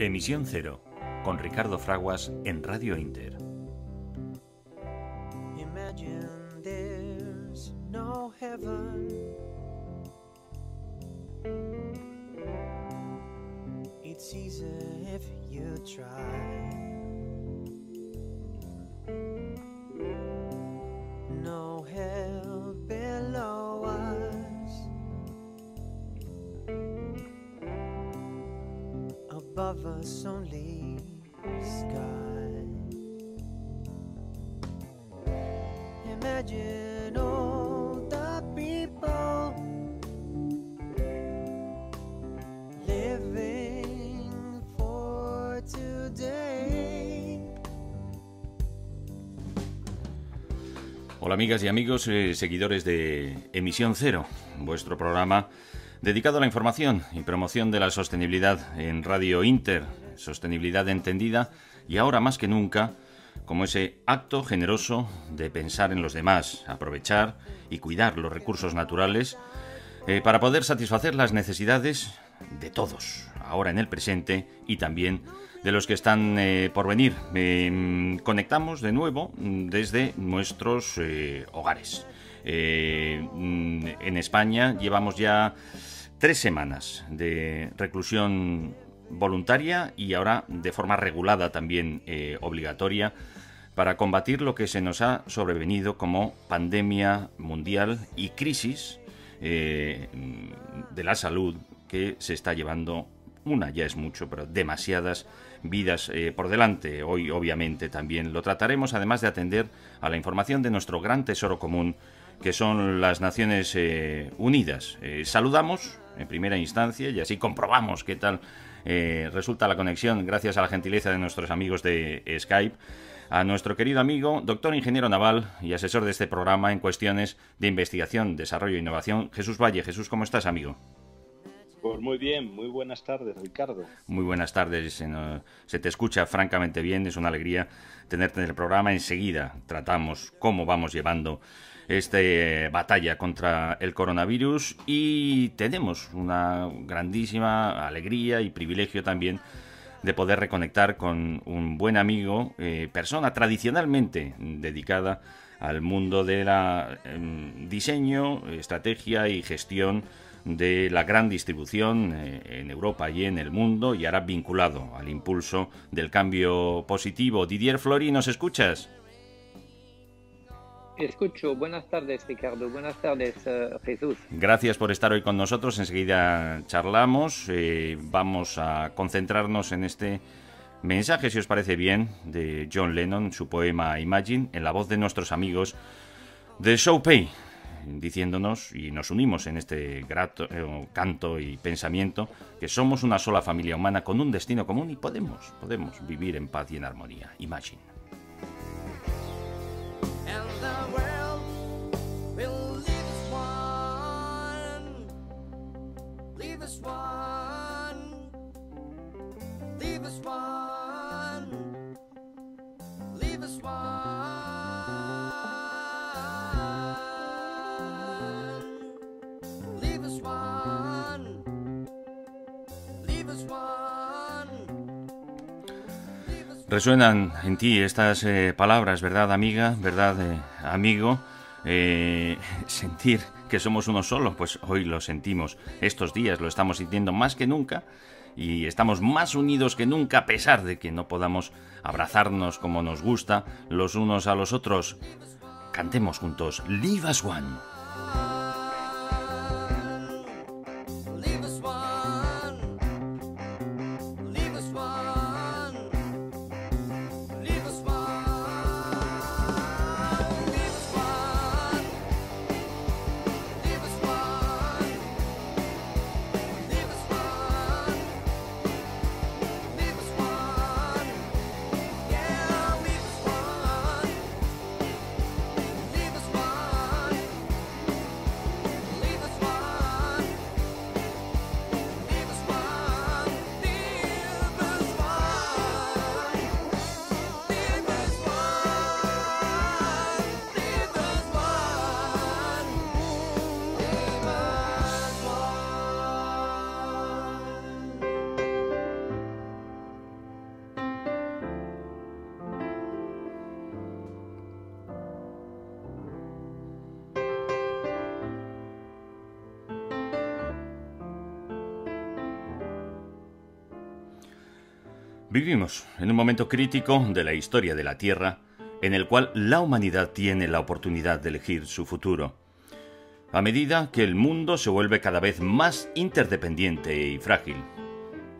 Emisión Cero, con Ricardo Fraguas en Radio Inter. Hola amigas y amigos, eh, seguidores de Emisión Cero, vuestro programa dedicado a la información y promoción de la sostenibilidad en Radio Inter, sostenibilidad entendida y ahora más que nunca como ese acto generoso de pensar en los demás, aprovechar y cuidar los recursos naturales eh, para poder satisfacer las necesidades de todos, ahora en el presente y también de los que están eh, por venir. Em, conectamos de nuevo mm, desde nuestros eh, hogares. Mm, en España llevamos ya tres semanas de reclusión voluntaria y ahora de forma regulada también eh, obligatoria para combatir lo que se nos ha sobrevenido como pandemia mundial y crisis eh, de la salud que se está llevando una ya es mucho, pero demasiadas vidas eh, por delante. Hoy obviamente también lo trataremos, además de atender a la información de nuestro gran tesoro común, que son las Naciones eh, Unidas. Eh, saludamos en primera instancia y así comprobamos qué tal eh, resulta la conexión gracias a la gentileza de nuestros amigos de Skype. A nuestro querido amigo, doctor ingeniero naval y asesor de este programa en cuestiones de investigación, desarrollo e innovación, Jesús Valle. Jesús, ¿cómo estás, amigo? Pues muy bien, muy buenas tardes, Ricardo. Muy buenas tardes, se te escucha francamente bien, es una alegría tenerte en el programa. Enseguida tratamos cómo vamos llevando esta eh, batalla contra el coronavirus y tenemos una grandísima alegría y privilegio también de poder reconectar con un buen amigo, eh, persona tradicionalmente dedicada al mundo del la em, diseño, estrategia y gestión de la gran distribución eh, en Europa y en el mundo y ahora vinculado al impulso del cambio positivo. Didier Flori, ¿nos escuchas? Escucho, buenas tardes Ricardo, buenas tardes eh, Jesús. Gracias por estar hoy con nosotros, enseguida charlamos, eh, vamos a concentrarnos en este mensaje, si os parece bien, de John Lennon, su poema Imagine, en la voz de nuestros amigos de Showpay, diciéndonos, y nos unimos en este grato, eh, canto y pensamiento, que somos una sola familia humana con un destino común y podemos, podemos vivir en paz y en armonía. Imagine. Leave us one. Leave us one. Leave us one. Leave us one. Leave us one. Resuenan en ti estas eh, palabras, ¿verdad, amiga? ¿Verdad, eh, amigo? Eh, sentir que somos uno solo, pues hoy lo sentimos, estos días lo estamos sintiendo más que nunca y estamos más unidos que nunca a pesar de que no podamos abrazarnos como nos gusta los unos a los otros. Cantemos juntos, Live as One. Vivimos en un momento crítico de la historia de la Tierra en el cual la humanidad tiene la oportunidad de elegir su futuro. A medida que el mundo se vuelve cada vez más interdependiente y frágil,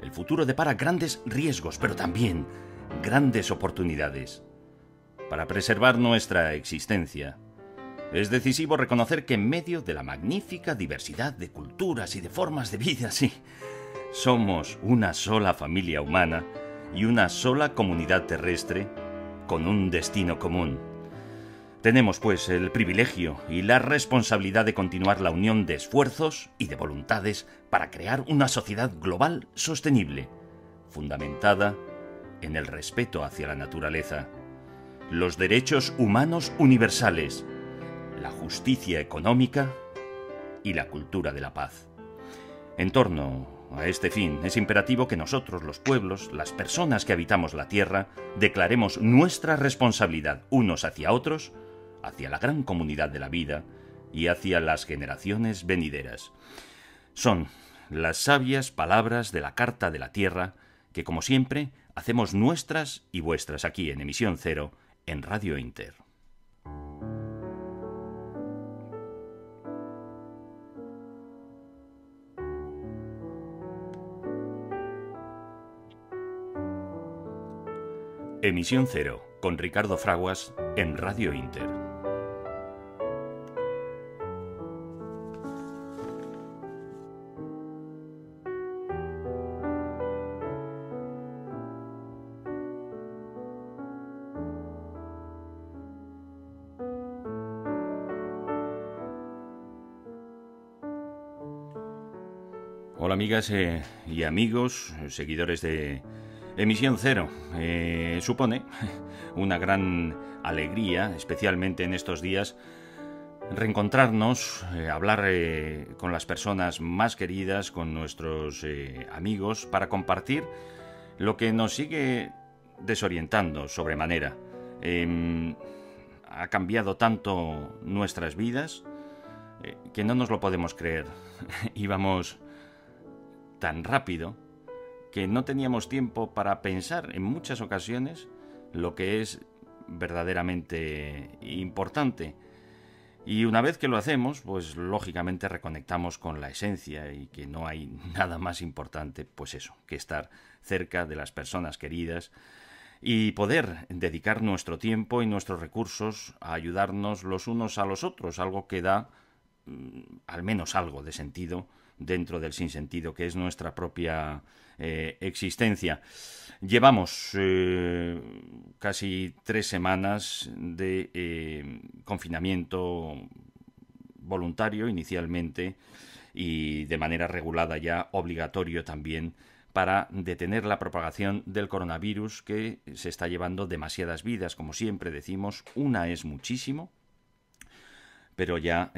el futuro depara grandes riesgos, pero también grandes oportunidades. Para preservar nuestra existencia, es decisivo reconocer que en medio de la magnífica diversidad de culturas y de formas de vida, sí, somos una sola familia humana y una sola comunidad terrestre con un destino común. Tenemos, pues, el privilegio y la responsabilidad de continuar la unión de esfuerzos y de voluntades para crear una sociedad global sostenible, fundamentada en el respeto hacia la naturaleza, los derechos humanos universales, la justicia económica y la cultura de la paz. En torno a este fin, es imperativo que nosotros, los pueblos, las personas que habitamos la Tierra, declaremos nuestra responsabilidad unos hacia otros, hacia la gran comunidad de la vida y hacia las generaciones venideras. Son las sabias palabras de la Carta de la Tierra que, como siempre, hacemos nuestras y vuestras aquí en Emisión Cero, en Radio Inter. Emisión Cero con Ricardo Fraguas en Radio Inter. Hola amigas eh, y amigos, eh, seguidores de Emisión cero eh, supone una gran alegría, especialmente en estos días, reencontrarnos, eh, hablar eh, con las personas más queridas, con nuestros amigos, para compartir lo que nos sigue desorientando sobremanera. Em, ha cambiado tanto nuestras vidas que no nos lo podemos creer. Íbamos tan rápido que no teníamos tiempo para pensar en muchas ocasiones lo que es verdaderamente importante. Y una vez que lo hacemos, pues lógicamente reconectamos con la esencia y que no hay nada más importante, pues eso, que estar cerca de las personas queridas y poder dedicar nuestro tiempo y nuestros recursos a ayudarnos los unos a los otros, algo que da mm, al menos algo de sentido dentro del sinsentido que es nuestra propia eh, existencia. Llevamos eh, casi tres semanas de eh, confinamiento voluntario inicialmente y de manera regulada ya obligatorio también para detener la propagación del coronavirus que se está llevando demasiadas vidas. Como siempre decimos, una es muchísimo, pero ya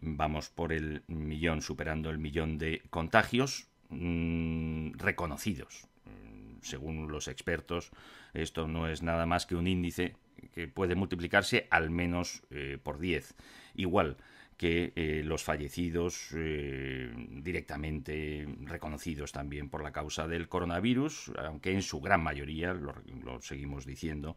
vamos por el millón, superando el millón de contagios. Mm, reconocidos. Mm, según los expertos, esto no es nada más que un índice que puede multiplicarse al menos eh, por 10. Igual que eh, los fallecidos eh, directamente reconocidos también por la causa del coronavirus, aunque en su gran mayoría, lo, seguimos diciendo,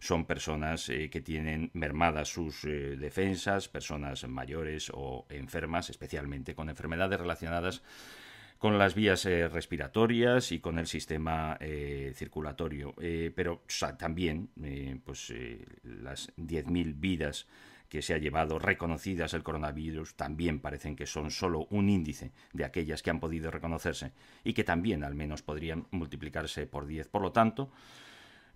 son personas que tienen mermadas sus defensas, personas mayores o enfermas, especialmente con enfermedades relacionadas con las vías eh, respiratorias y con el sistema eh, circulatorio, eh, pero también pues, las 10.000 vidas que se ha llevado reconocidas el coronavirus también parecen que son solo un índice de aquellas que han podido reconocerse y que también al menos podrían multiplicarse por 10. Por lo tanto,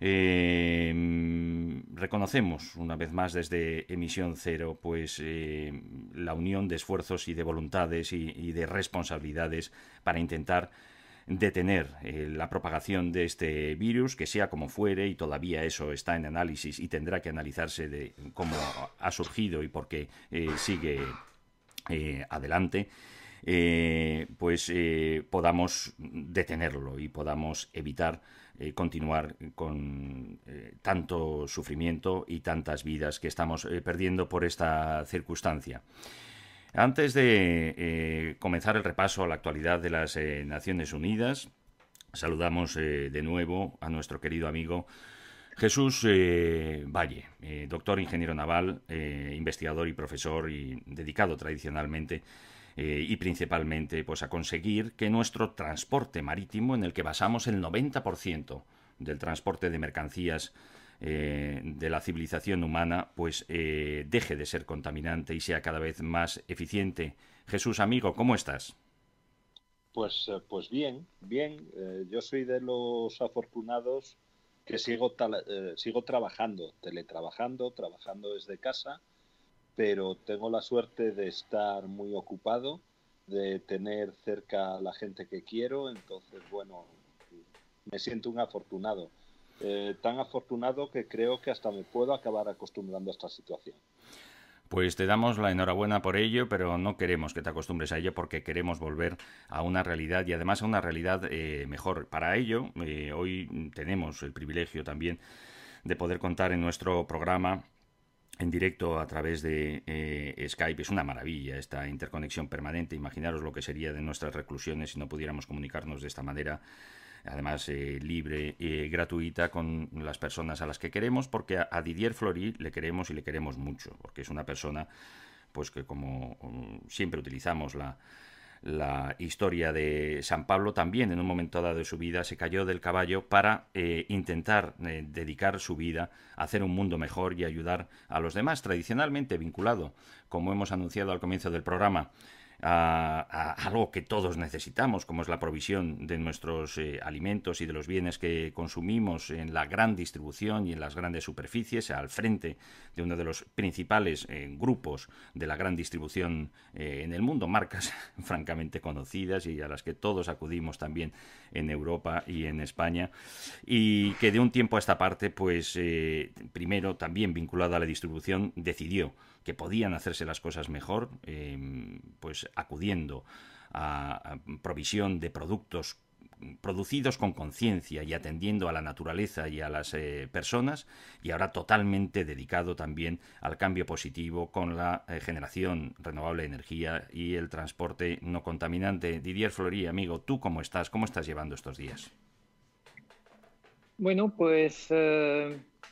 Em, reconocemos una vez más desde Emisión Cero pues eh, la unión de esfuerzos y de voluntades y, de responsabilidades para intentar detener eh, la propagación de este virus, que sea como fuere, y todavía eso está en análisis y tendrá que analizarse de cómo ha surgido y por qué eh, sigue adelante. pues podamos detenerlo y podamos evitar eh, continuar con eh, tanto sufrimiento y tantas vidas que estamos eh, perdiendo por esta circunstancia. Antes de comenzar el repaso a la actualidad de las Naciones Unidas, saludamos de nuevo a nuestro querido amigo Jesús Valle, doctor ingeniero naval, investigador y profesor y dedicado tradicionalmente eh, y principalmente pues, a conseguir que nuestro transporte marítimo, en el que basamos el 90% del transporte de mercancías eh, de la civilización humana, pues eh, deje de ser contaminante y sea cada vez más eficiente. Jesús, amigo, ¿cómo estás? Pues, pues bien, bien. yo soy de los afortunados que sigo, sigo trabajando, teletrabajando, trabajando desde casa pero tengo la suerte de estar muy ocupado, de tener cerca a la gente que quiero, entonces, bueno, me siento un afortunado. Eh, tan afortunado que creo que hasta me puedo acabar acostumbrando a esta situación. Pues te damos la enhorabuena por ello, pero no queremos que te acostumbres a ello porque queremos volver a una realidad y además a una realidad eh, mejor. Para ello, eh, hoy tenemos el privilegio también de poder contar en nuestro programa en directo a través de eh, Skype. Es una maravilla esta interconexión permanente. Imaginaros lo que sería de nuestras reclusiones si no pudiéramos comunicarnos de esta manera, además eh, libre y eh, gratuita, con las personas a las que queremos, porque a, Didier Flori le queremos y le queremos mucho, porque es una persona, pues que como mm, siempre utilizamos la la historia de San Pablo también en un momento dado de su vida se cayó del caballo para eh, intentar eh, dedicar su vida a hacer un mundo mejor y ayudar a los demás, tradicionalmente vinculado, como hemos anunciado al comienzo del programa, a, algo que todos necesitamos, como es la provisión de nuestros eh, alimentos y de los bienes que consumimos en la gran distribución y en las grandes superficies, al frente de uno de los principales eh, grupos de la gran distribución eh, en el mundo, marcas francamente conocidas y a las que todos acudimos también en Europa y en España, y que de un tiempo a esta parte, pues primero también vinculada a la distribución, decidió que podían hacerse las cosas mejor, eh, pues acudiendo a, provisión de productos producidos con conciencia y atendiendo a la naturaleza y a las eh, personas, y ahora totalmente dedicado también al cambio positivo con la eh, generación renovable de energía y el transporte no contaminante. Didier Florí, amigo, ¿tú cómo estás? ¿Cómo estás llevando estos días? Bueno, pues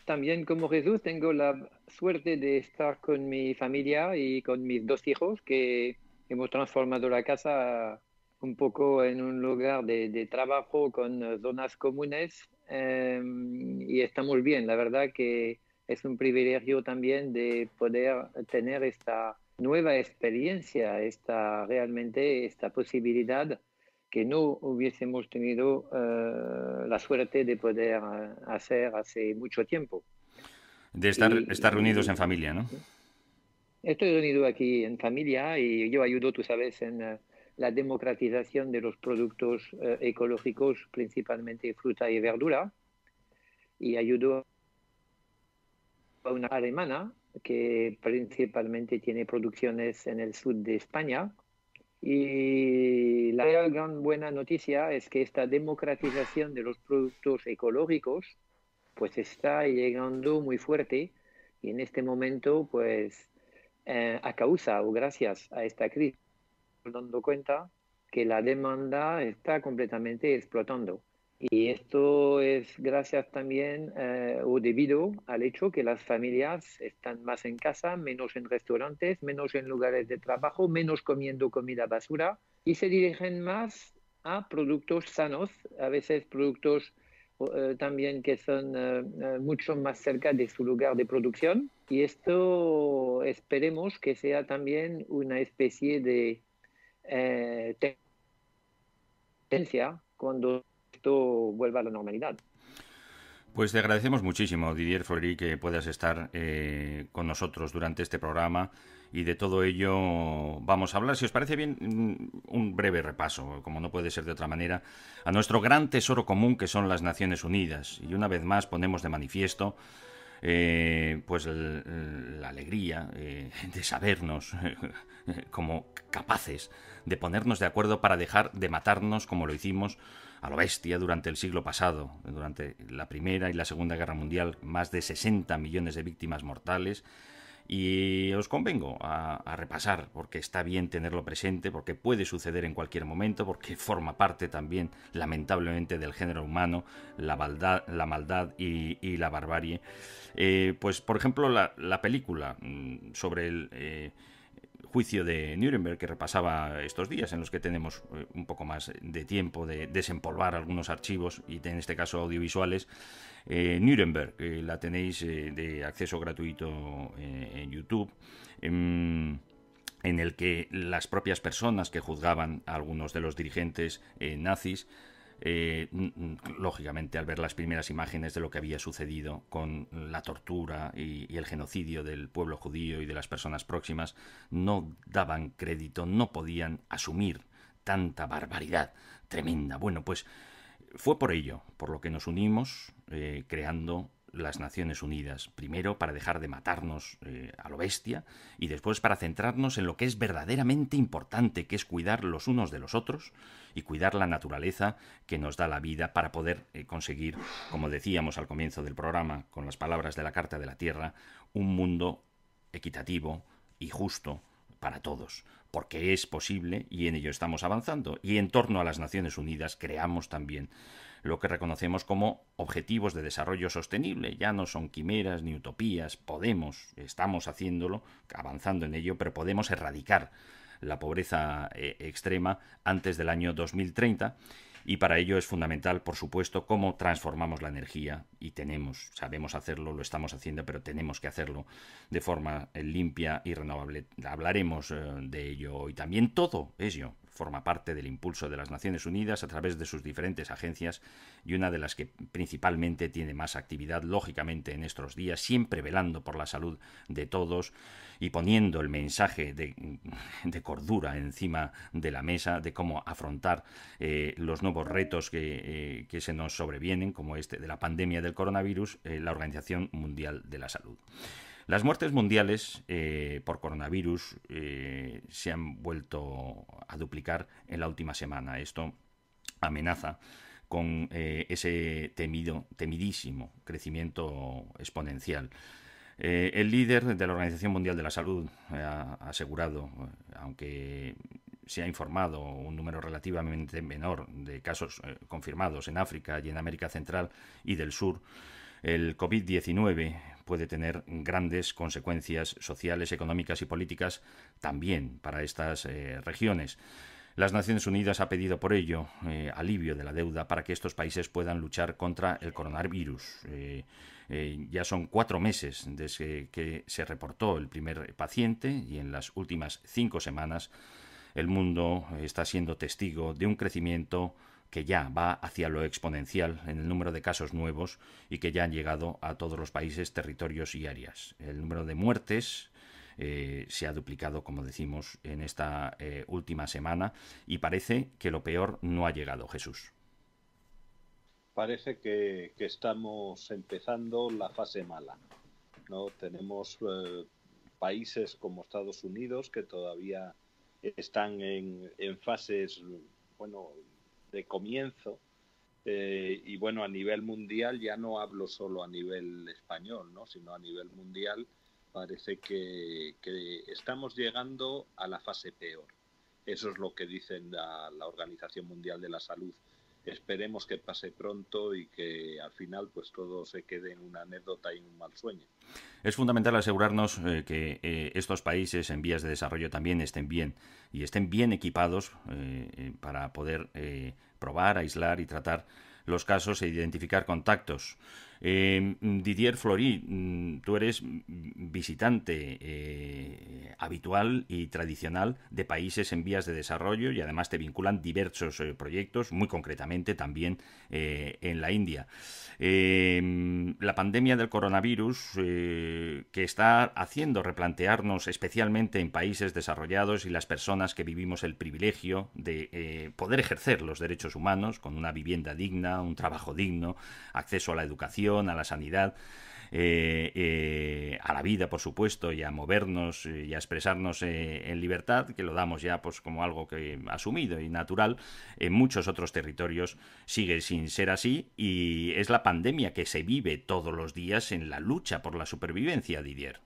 también como Jesús tengo la suerte de estar con mi familia y con mis dos hijos que hemos transformado la casa un poco en un lugar de, trabajo con eh, zonas comunes em, y estamos bien. La verdad que es un privilegio también de poder tener esta nueva experiencia, esta realmente esta posibilidad que no hubiésemos tenido eh, la suerte de poder eh, hacer hace mucho tiempo. De estar, estar reunidos en familia, ¿no? Estoy reunido aquí en familia y yo ayudo, tú sabes, en eh, la democratización de los productos eh, ecológicos, principalmente fruta y verdura. Y ayudo a una alemana que principalmente tiene producciones en el sur de España. Y la gran buena noticia es que esta democratización de los productos ecológicos pues está llegando muy fuerte y en este momento, pues eh, a causa o gracias a esta crisis, dando cuenta que la demanda está completamente explotando. Y esto es gracias también eh, o debido al hecho que las familias están más en casa, menos en restaurantes, menos en lugares de trabajo, menos comiendo comida basura y se dirigen más a productos sanos, a veces productos eh, también que son eh, eh, mucho más cerca de su lugar de producción. Y esto esperemos que sea también una especie de tendencia cuando esto vuelva a la normalidad. Pues te agradecemos muchísimo, Didier Flori, que puedas estar con nosotros durante este programa y de todo ello vamos a hablar. Si os parece bien, mm, un breve repaso, como no puede ser de otra manera, a nuestro gran tesoro común que son las Naciones Unidas. Y una vez más ponemos de manifiesto eh, pues la alegría eh, de sabernos como capaces de ponernos de acuerdo para dejar de matarnos como lo hicimos a lo bestia durante el siglo pasado, durante la Primera y la Segunda Guerra Mundial, más de 60 millones de víctimas mortales, y os convengo a, repasar, porque está bien tenerlo presente, porque puede suceder en cualquier momento, porque forma parte también, lamentablemente, del género humano, la maldad, la maldad y, la barbarie. Eh, pues, por ejemplo, la, película mm, sobre el... Eh, juicio de Nuremberg que repasaba estos días en los que tenemos eh, un poco más de tiempo de desempolvar algunos archivos y en este caso audiovisuales. Eh, Nuremberg, eh, la tenéis de acceso gratuito en YouTube. Em, en el que las propias personas que juzgaban a algunos de los dirigentes nazis eh, lógicamente al ver las primeras imágenes de lo que había sucedido con la tortura y, el genocidio del pueblo judío y de las personas próximas, no daban crédito, no podían asumir tanta barbaridad tremenda. Bueno, pues fue por ello, por lo que nos unimos, eh, creando las Naciones Unidas, primero para dejar de matarnos eh, a lo bestia y después para centrarnos en lo que es verdaderamente importante, que es cuidar los unos de los otros y cuidar la naturaleza que nos da la vida para poder eh, conseguir, como decíamos al comienzo del programa, con las palabras de la Carta de la Tierra, un mundo equitativo y justo para todos, porque es posible y en ello estamos avanzando. Y en torno a las Naciones Unidas creamos también lo que reconocemos como objetivos de desarrollo sostenible. Ya no son quimeras ni utopías, podemos, estamos haciéndolo, avanzando en ello, pero podemos erradicar la pobreza eh, extrema antes del año 2030 y para ello es fundamental, por supuesto, cómo transformamos la energía y tenemos, sabemos hacerlo, lo estamos haciendo, pero tenemos que hacerlo de forma eh, limpia y renovable. Hablaremos eh, de ello hoy también. Todo ello forma parte del impulso de las Naciones Unidas a través de sus diferentes agencias y una de las que principalmente tiene más actividad, lógicamente, en estos días, siempre velando por la salud de todos y poniendo el mensaje de, cordura encima de la mesa de cómo afrontar eh, los nuevos retos eh, que, se nos sobrevienen, como este de la pandemia del coronavirus, eh, la Organización Mundial de la Salud. Las muertes mundiales eh, por coronavirus eh, se han vuelto a duplicar en la última semana. Esto amenaza con eh, ese temido, temidísimo crecimiento exponencial. el líder de la Organización Mundial de la Salud ha asegurado, aunque se ha informado un número relativamente menor de casos confirmados en África y en América Central y del Sur, el COVID-19 puede tener grandes consecuencias sociales, económicas y políticas también para estas eh, regiones. Las Naciones Unidas ha pedido por ello eh, alivio de la deuda para que estos países puedan luchar contra el coronavirus. Eh, ya son cuatro meses desde que se reportó el primer paciente y en las últimas cinco semanas el mundo está siendo testigo de un crecimiento que ya va hacia lo exponencial en el número de casos nuevos y que ya han llegado a todos los países, territorios y áreas. El número de muertes eh, se ha duplicado, como decimos, en esta eh, última semana y parece que lo peor no ha llegado, Jesús. Parece que, estamos empezando la fase mala. ¿no? Tenemos eh, países como Estados Unidos que todavía están en, en fases bueno, de comienzo. Eh, y bueno, a nivel mundial, ya no hablo solo a nivel español, ¿no? sino a nivel mundial, parece que, que estamos llegando a la fase peor. Eso es lo que dicen la, Organización Mundial de la Salud. Esperemos que pase pronto y que al final pues todo se quede en una anécdota y en un mal sueño. Es fundamental asegurarnos eh, que eh, estos países en vías de desarrollo también estén bien y estén bien equipados para poder probar, aislar y tratar los casos e identificar contactos. Eh, Didier Flory, mm, tú eres visitante eh, habitual y tradicional de países en vías de desarrollo y además te vinculan diversos eh, proyectos, muy concretamente también en la India. la pandemia del coronavirus, que está haciendo replantearnos especialmente en países desarrollados y las personas que vivimos el privilegio de poder ejercer los derechos humanos con una vivienda digna, un trabajo digno, acceso a la educación, a la sanidad. Eh, eh, a la vida, por supuesto, y a movernos eh, y a expresarnos en libertad, que lo damos ya pues como algo que asumido y natural, en muchos otros territorios sigue sin ser así y es la pandemia que se vive todos los días en la lucha por la supervivencia, Didier.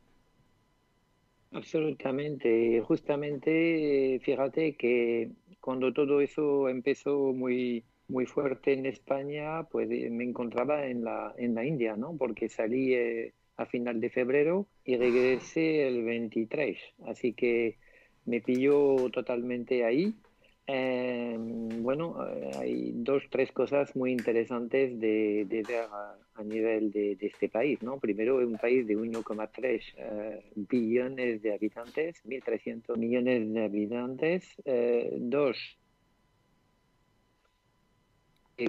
Absolutamente, justamente fíjate que cuando todo eso empezó muy muy fuerte en España, pues eh, me encontraba en la, en la India, ¿no? Porque salí eh, a final de febrero y regresé el 23. Así que me pilló totalmente ahí. Em, bueno, eh, hay dos, tres cosas muy interesantes de, ver a, nivel de, este país, ¿no? Primero, es un país de 1,3 billones de habitantes, 1.300 millones de habitantes. dos,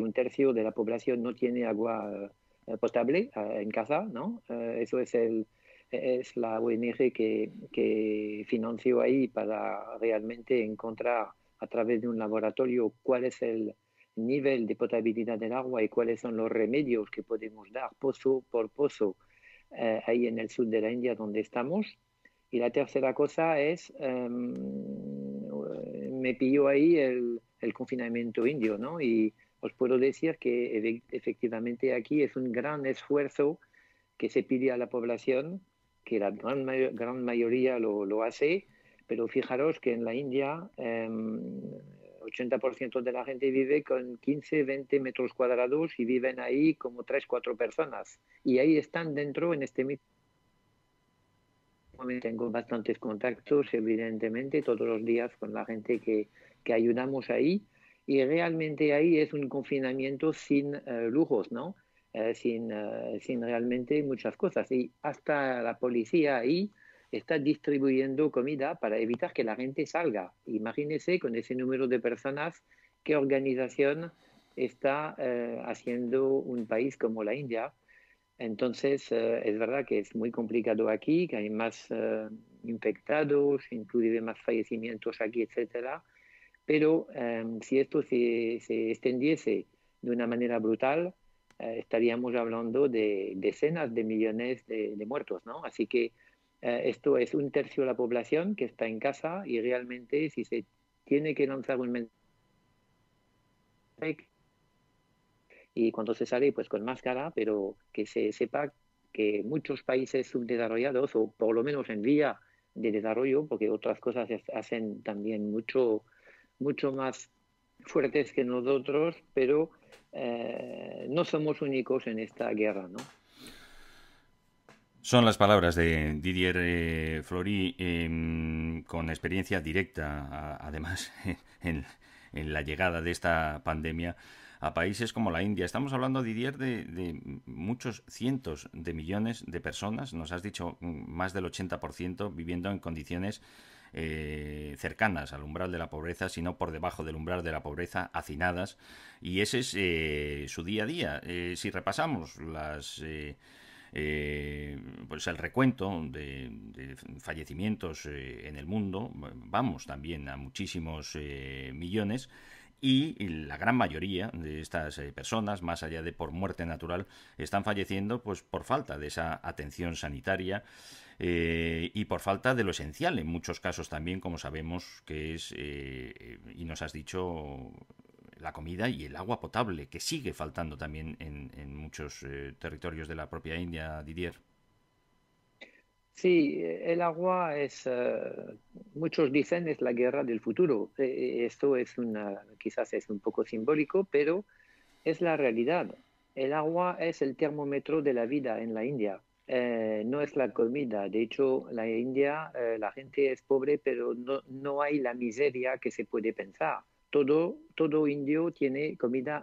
un tercio de la población no tiene agua eh, potable eh, en casa, ¿no? Eh, eso es el es la ONG que, que financió ahí para realmente encontrar a través de un laboratorio cuál es el nivel de potabilidad del agua y cuáles son los remedios que podemos dar pozo por pozo ahí en el sur de la India donde estamos. Y la tercera cosa es, em, me pilló ahí el, el, confinamiento indio, ¿no? Y os puedo decir que efectivamente aquí es un gran esfuerzo que se pide a la población, que la gran, mayoría lo, hace, pero fijaros que en la India 80% em, de la gente vive con 15, 20 metros cuadrados y viven ahí como 3, 4 personas. Y ahí están dentro en este mismo tengo bastantes contactos, evidentemente, todos los días con la gente que ayudamos ahí y realmente ahí es un confinamiento sin eh, lujos, ¿no? Eh, sin, eh, sin, realmente muchas cosas. Y hasta la policía ahí está distribuyendo comida para evitar que la gente salga. imagínese con ese número de personas qué organización está haciendo un país como la India. Entonces, es verdad que es muy complicado aquí, que hay más infectados, inclusive más fallecimientos aquí, etcétera pero em, si esto se, se, extendiese de una manera brutal, eh, estaríamos hablando de decenas de millones de, muertos, ¿no? Así que eh, esto es un tercio de la población que está en casa y realmente si se tiene que lanzar un mensaje y cuando se sale, pues con máscara, pero que se sepa que muchos países subdesarrollados, o por lo menos en vía de desarrollo, porque otras cosas hacen también mucho mucho más fuertes que nosotros, pero eh, no somos únicos en esta guerra, ¿no? Son las palabras de Didier eh, Flori, eh, con experiencia directa, además, en, la llegada de esta pandemia a países como la India. Estamos hablando, Didier, de, de muchos cientos de millones de personas, nos has dicho mm, más del 80%, viviendo en condiciones eh, cercanas al umbral de la pobreza, sino por debajo del umbral de la pobreza, hacinadas. Y ese es eh, su día a día. Eh, si repasamos las... pues el recuento de, fallecimientos en el mundo, vamos también a muchísimos millones. Y la gran mayoría de estas personas, más allá de por muerte natural, están falleciendo pues por falta de esa atención sanitaria eh, y por falta de lo esencial en muchos casos también, como sabemos que es, eh, eh, y nos has dicho, la comida y el agua potable, que sigue faltando también en, muchos territorios de la propia India, Didier. Sí, el agua es, muchos dicen, es la guerra del futuro. E, e, esto es una, quizás es un poco simbólico, pero es la realidad. El agua es el termómetro de la vida en la India. Eh, no es la comida. De hecho, la India, eh, la gente es pobre, pero no, hay la miseria que se puede pensar. Todo, todo indio tiene comida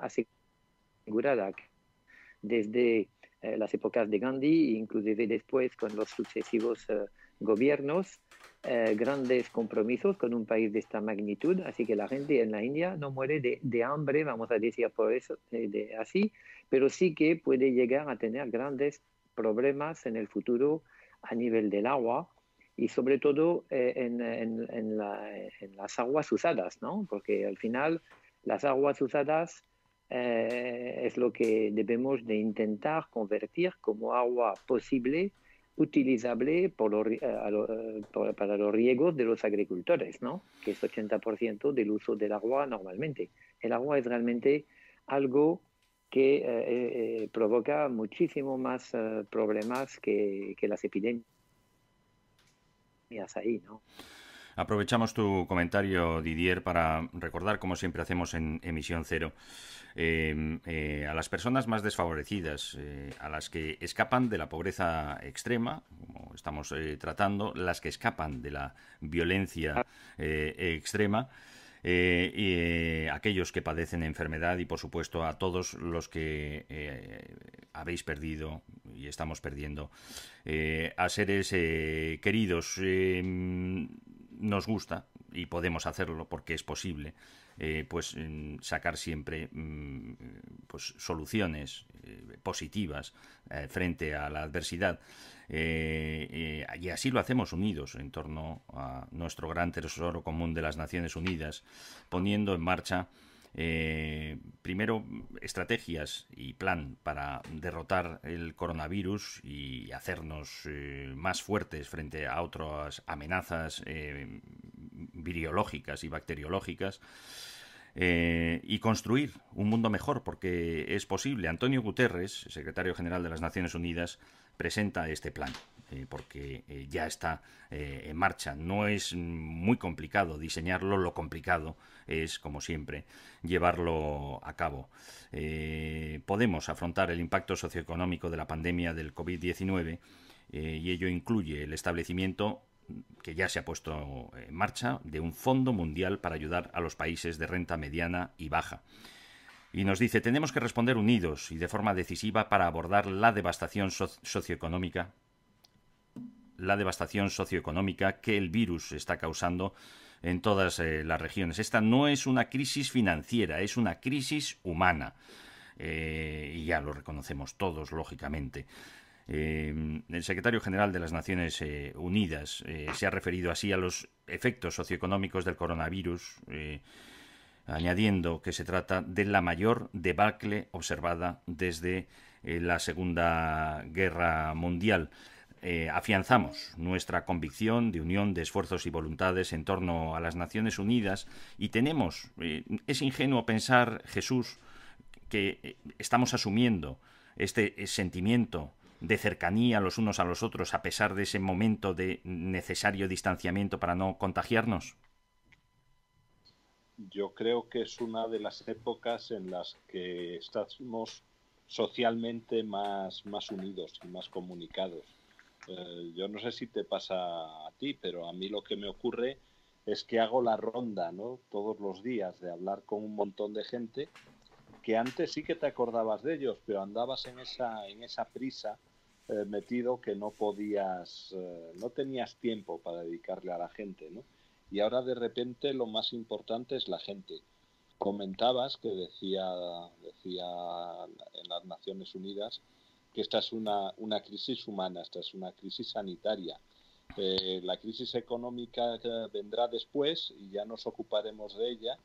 asegurada. Desde eh, las épocas de Gandhi, inclusive después con los sucesivos gobiernos, grandes compromisos con un país de esta magnitud. Así que la gente en la India no muere de, de hambre, vamos a decir por eso, de, así, pero sí que puede llegar a tener grandes problemas en el futuro a nivel del agua y sobre todo eh, en, las aguas usadas, ¿no? Porque al final las aguas usadas eh, es lo que debemos de intentar convertir como agua posible, utilizable por eh, para los riegos de los agricultores, ¿no? Que es 80% del uso del agua normalmente. El agua es realmente algo que eh, eh, provoca muchísimo más eh, problemas que, que las epidemias ahí, Aprovechamos tu comentario, Didier, para recordar, como siempre hacemos en Emisión Cero, em, a las personas más desfavorecidas, a las que escapan de la pobreza extrema, como estamos tratando, las que escapan de la violencia ah. extrema, eh, y eh, aquellos que padecen enfermedad y por supuesto a todos los que eh, habéis perdido y estamos perdiendo a seres queridos. nos gusta y podemos hacerlo porque es posible eh, pues mm, sacar siempre mm, pues, soluciones eh, positivas eh, frente a la adversidad. y así lo hacemos unidos en torno a nuestro gran tesoro común de las Naciones Unidas, poniendo en marcha primero, estrategias y plan para derrotar el coronavirus y hacernos más fuertes frente a otras amenazas viriológicas y bacteriológicas. Eh, y construir un mundo mejor, porque es posible. Antonio Guterres, secretario general de las Naciones Unidas, presenta este plan. Eh, porque eh, ya está en marcha. No es muy complicado diseñarlo, lo complicado es, como siempre, llevarlo a cabo. podemos afrontar el impacto socioeconómico de la pandemia del COVID-19 y ello incluye el establecimiento que ya se ha puesto en marcha de un fondo mundial para ayudar a los países de renta mediana y baja. Y nos dice, tenemos que responder unidos y de forma decisiva para abordar la devastación socioeconómica la devastación socioeconómica que el virus está causando en todas eh, las regiones. Esta no es una crisis financiera, es una crisis humana. Eh, y ya lo reconocemos todos, lógicamente. Em, el secretario general de las Naciones eh, Unidas eh, se ha referido así a los efectos socioeconómicos del coronavirus, eh, añadiendo que se trata de la mayor debacle observada desde la Segunda Guerra Mundial. afianzamos nuestra convicción de unión de esfuerzos y voluntades en torno a las Naciones Unidas y tenemos, es ingenuo pensar, Jesús, que estamos asumiendo este sentimiento de cercanía los unos a los otros a pesar de ese momento de necesario distanciamiento para no contagiarnos? Yo creo que es una de las épocas en las que estamos socialmente más, más unidos y más comunicados. Eh, yo no sé si te pasa a ti, pero a mí lo que me ocurre es que hago la ronda, ¿no? Todos los días de hablar con un montón de gente que antes sí que te acordabas de ellos, pero andabas en esa, en esa prisa eh, metido que no podías, eh, no tenías tiempo para dedicarle a la gente, ¿no? Y ahora de repente lo más importante es la gente. Comentabas que decía, decía en las Naciones Unidas que esta es una, crisis humana, esta es una crisis sanitaria. Eh, la crisis económica vendrá después y ya nos ocuparemos de ella,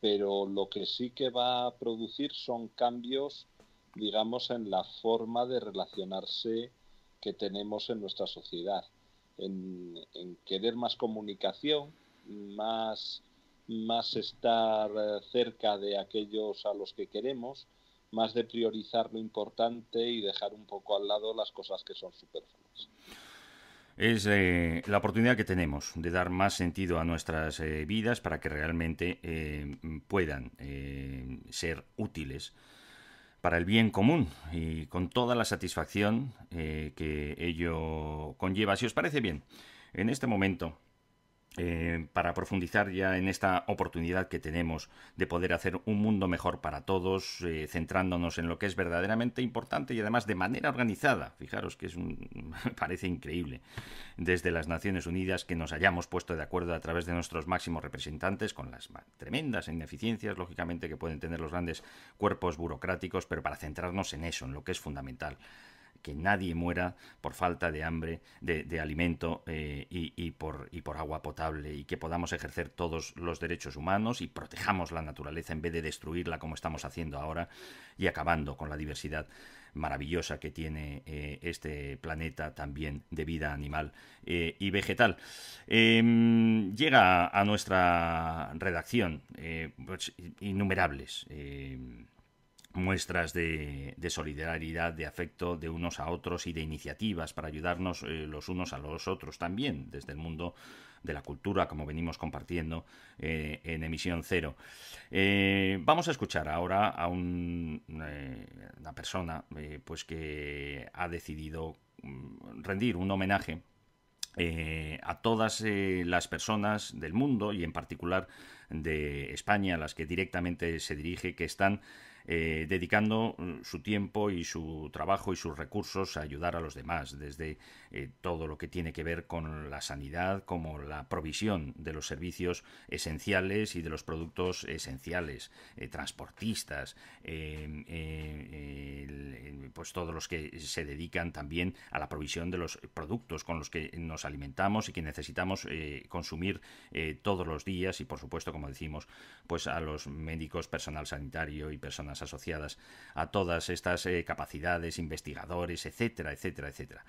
pero lo que sí que va a producir son cambios digamos, en la forma de relacionarse que tenemos en nuestra sociedad, en, querer más comunicación, más, estar eh, cerca de aquellos a los que queremos, más de priorizar lo importante y dejar un poco al lado las cosas que son superfluas es eh, la oportunidad que tenemos de dar más sentido a nuestras eh, vidas para que realmente puedan ser útiles para el bien común y con toda la satisfacción eh, que ello conlleva. Si os parece bien, en este momento eh, para profundizar ya en esta oportunidad que tenemos de poder hacer un mundo mejor para todos, eh, centrándonos en lo que es verdaderamente importante y además de manera organizada. Fijaros que es parece increíble desde las Naciones Unidas que nos hayamos puesto de acuerdo a través de nuestros máximos representantes con las tremendas ineficiencias, lógicamente, que pueden tener los grandes cuerpos burocráticos, pero para centrarnos en eso, en lo que es fundamental que nadie muera por falta de hambre, de, alimento eh, y, por, agua potable, y que podamos ejercer todos los derechos humanos y protejamos la naturaleza en vez de destruirla como estamos haciendo ahora y acabando con la diversidad maravillosa que tiene eh, este planeta también de vida animal eh, y vegetal. Em, llega a nuestra redacción pues, innumerables em, muestras de, solidaridad, de afecto de unos a otros y de iniciativas para ayudarnos eh, los unos a los otros también desde el mundo de la cultura como venimos compartiendo eh, en emisión cero. Eh, vamos a escuchar ahora a una persona pues que ha decidido mm, rendir un homenaje a todas las personas del mundo y en particular de España, a las que directamente se dirige, que están eh, dedicando mm, su tiempo y su trabajo y sus recursos a ayudar a los demás, desde eh, todo lo que tiene que ver con la sanidad, como la provisión de los servicios esenciales y de los productos esenciales, eh, transportistas, em, pues todos los que se dedican también a la provisión de los productos con los que nos alimentamos y que necesitamos consumir todos los días y por supuesto, como decimos, pues a los médicos, personal sanitario y personal asociadas a todas estas eh, capacidades, investigadores, etcétera, etcétera, etcétera.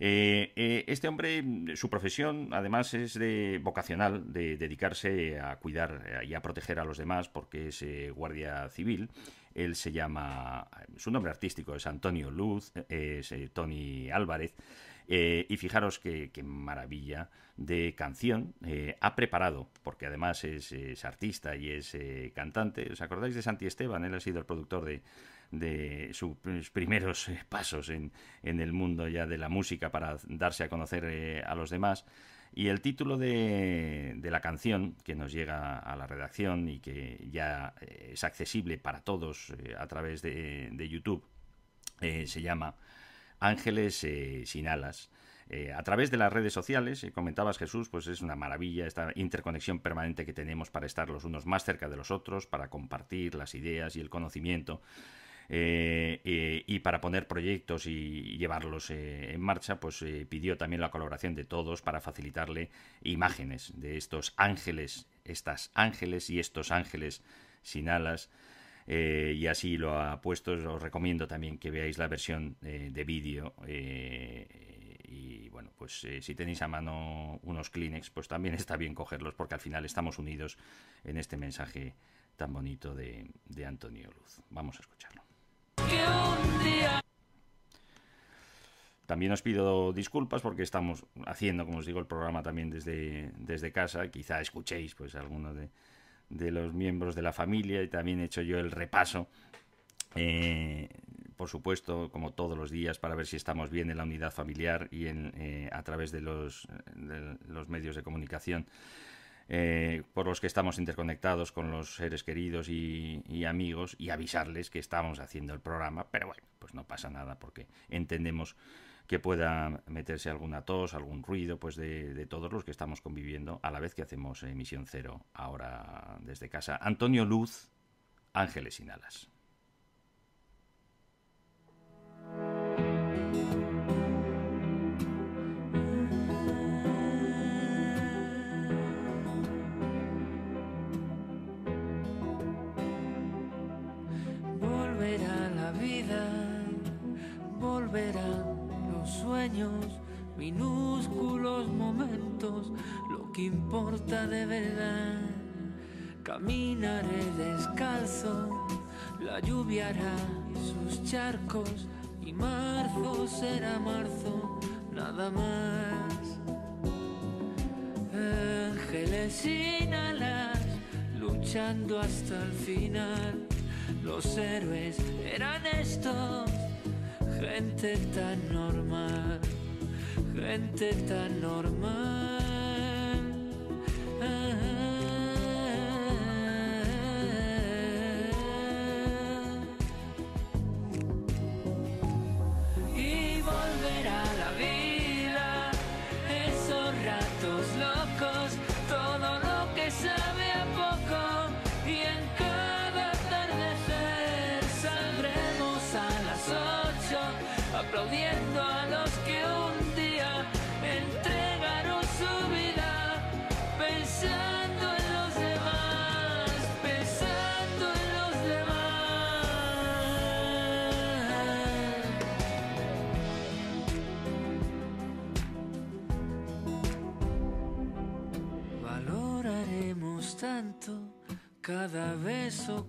Eh, eh, este hombre, su profesión además es de vocacional, de dedicarse a cuidar y a proteger a los demás porque es guardia civil. Él se llama, su nombre artístico es Antonio Luz, es Tony Álvarez. Eh, y fijaros qué maravilla de canción eh, ha preparado, porque además es, artista y es eh, cantante. ¿Os acordáis de Santi Esteban? Él ha sido el productor de, sus primeros pasos en, el mundo ya de la música para darse a conocer a los demás. Y el título de, la canción que nos llega a la redacción y que ya es accesible para todos a través de YouTube se llama Ángeles eh, sin alas. Eh, a través de las redes sociales, eh, comentabas Jesús, pues es una maravilla esta interconexión permanente que tenemos para estar los unos más cerca de los otros, para compartir las ideas y el conocimiento. y para poner proyectos y llevarlos en marcha, pues pidió también la colaboración de todos para facilitarle imágenes de estos ángeles, estas ángeles y estos ángeles sin alas eh, y así lo ha puesto. Os recomiendo también que veáis la versión eh, de vídeo. Eh, y bueno, pues si tenéis a mano unos Kleenex, pues también está bien cogerlos porque al final estamos unidos en este mensaje tan bonito de, Antonio Luz. Vamos a escucharlo. También os pido disculpas porque estamos haciendo, como os digo, el programa también desde, desde casa. Quizá escuchéis pues alguno de, de los miembros de la familia y también he hecho yo el repaso. Eh, por supuesto, como todos los días, para ver si estamos bien en la unidad familiar y en, eh, a través de los, los, medios de comunicación eh, por los que estamos interconectados con los seres queridos y, y, amigos y avisarles que estamos haciendo el programa, pero bueno, pues no pasa nada porque entendemos que pueda meterse alguna tos, algún ruido, pues de, de todos los que estamos conviviendo a la vez que hacemos emisión cero ahora desde casa. Antonio Luz, Ángeles sin alas. minúsculos momentos, lo que importa de verdad. Caminaré descalzo, la lluvia hará sus charcos y marzo será marzo, nada más. Ángeles sin alas, luchando hasta el final, los héroes eran estos Gente tan normal, gente tan normal.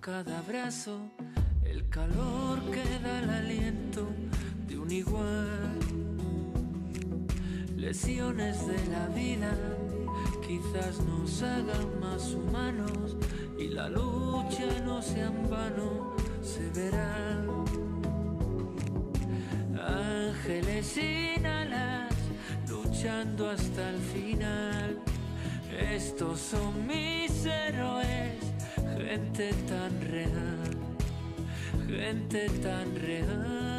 cada brazo el calor que da el aliento de un igual. Lesiones de la vida quizás nos hagan más humanos y la lucha no sea en vano, se verá. Ángeles sin alas, luchando hasta el final. Estos son mis héroes gente tan real, gente tan real.